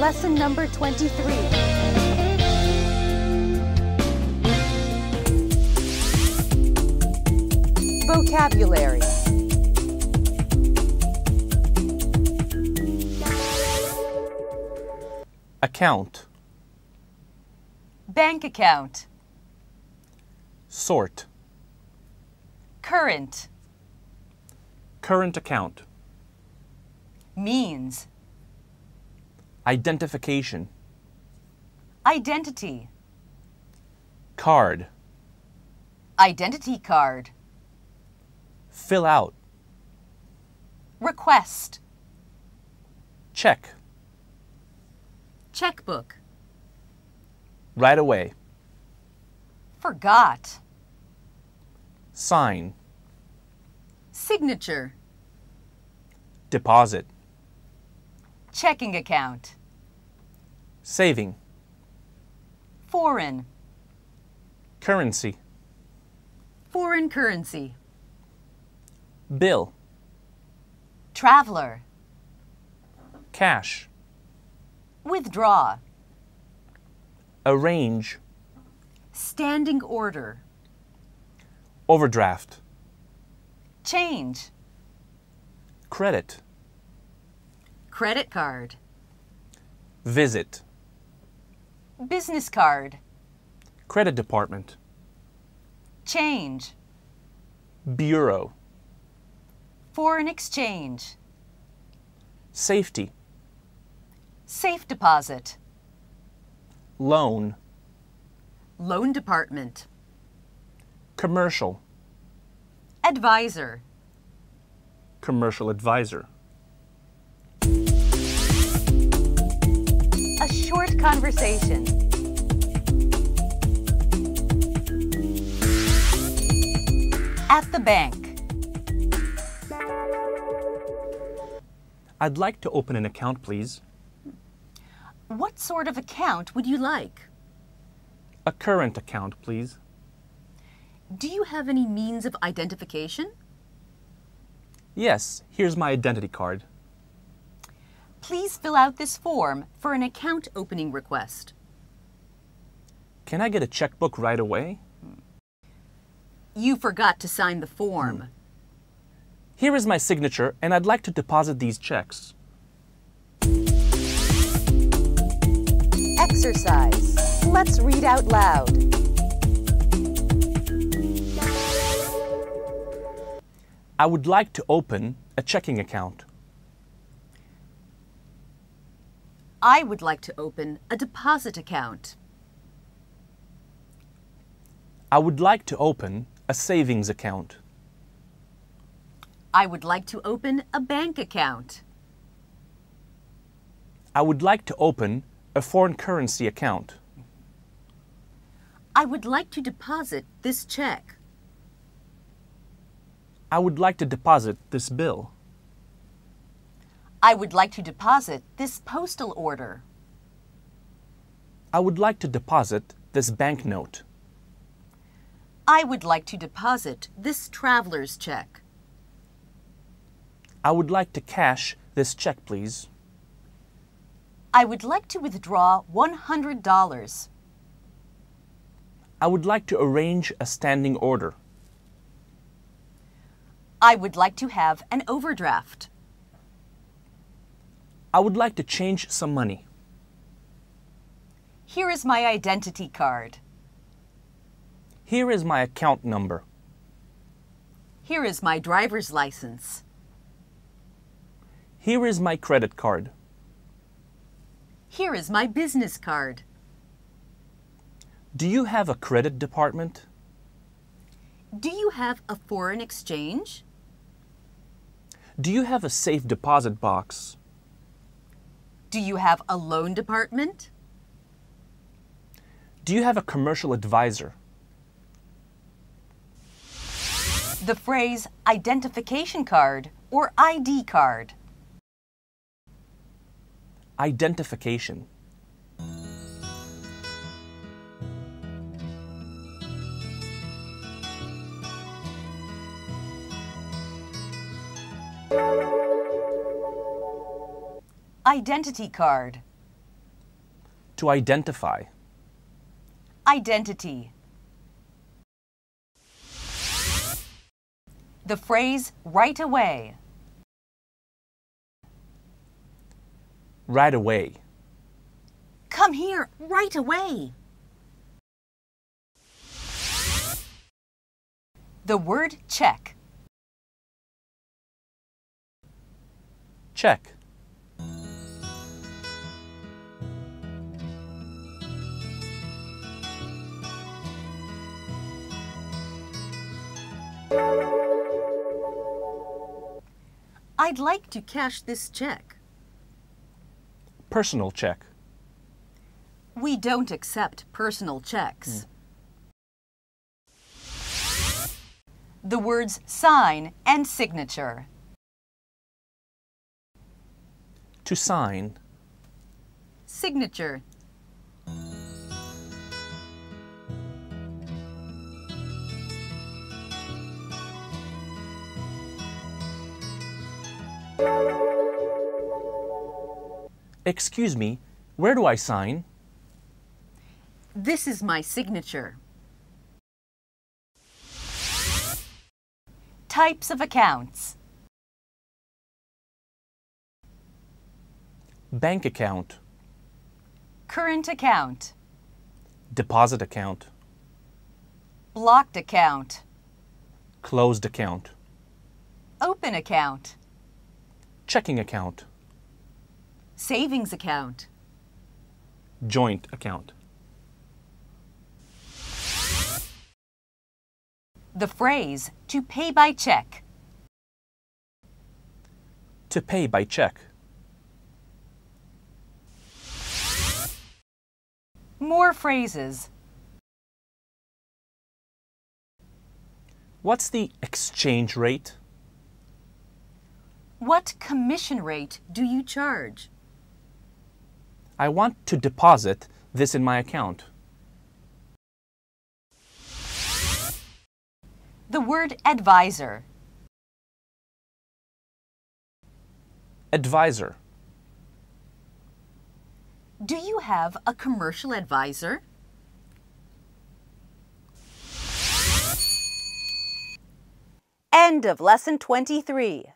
lesson number 23. Vocabulary. Account. Bank account. Sort. Current. Current account. Means. Identification. Identity. Card. Identity card. Fill out. Request. Check. Checkbook. Right away. Forgot. Sign. Signature. Deposit. Checking account. Saving. Foreign. Currency. Foreign currency. Bill. Traveler. Cash. Withdraw. Arrange. Standing order. Overdraft. Change. Credit. Credit card. Visit. Business card. Credit department. Change. Bureau. Foreign exchange. Safety. Safe deposit. Loan. Loan department. Commercial. Advisor. Commercial advisor. conversation. At the bank. I'd like to open an account, please. What sort of account would you like? A current account, please. Do you have any means of identification? Yes, here's my identity card. Please fill out this form for an account opening request. Can I get a checkbook right away? You forgot to sign the form. Hmm. Here is my signature, and I'd like to deposit these checks. Exercise. Let's read out loud. I would like to open a checking account. I would like to open a deposit account. I would like to open a savings account. I would like to open a bank account. I would like to open a foreign currency account. I would like to deposit this check. I would like to deposit this bill. I would like to deposit this postal order. I would like to deposit this banknote. I would like to deposit this traveler's check. I would like to cash this check, please. I would like to withdraw $100. I would like to arrange a standing order. I would like to have an overdraft. I would like to change some money. Here is my identity card. Here is my account number. Here is my driver's license. Here is my credit card. Here is my business card. Do you have a credit department? Do you have a foreign exchange? Do you have a safe deposit box? Do you have a loan department? Do you have a commercial advisor? The phrase identification card or ID card. Identification. Identity card. To identify. Identity. The phrase right away. Right away. Come here right away. The word check. Check. I'd like to cash this check. Personal check. We don't accept personal checks. Mm. The words sign and signature. To sign. Signature. Excuse me, where do I sign? This is my signature. Types of accounts. Bank account. Current account. Deposit account. Blocked account. Closed account. Open account. Checking account. Savings account. Joint account. The phrase to pay by check. To pay by check. More phrases. What's the exchange rate? What commission rate do you charge? I want to deposit this in my account. The word advisor. Advisor. Do you have a commercial advisor? End of lesson 23.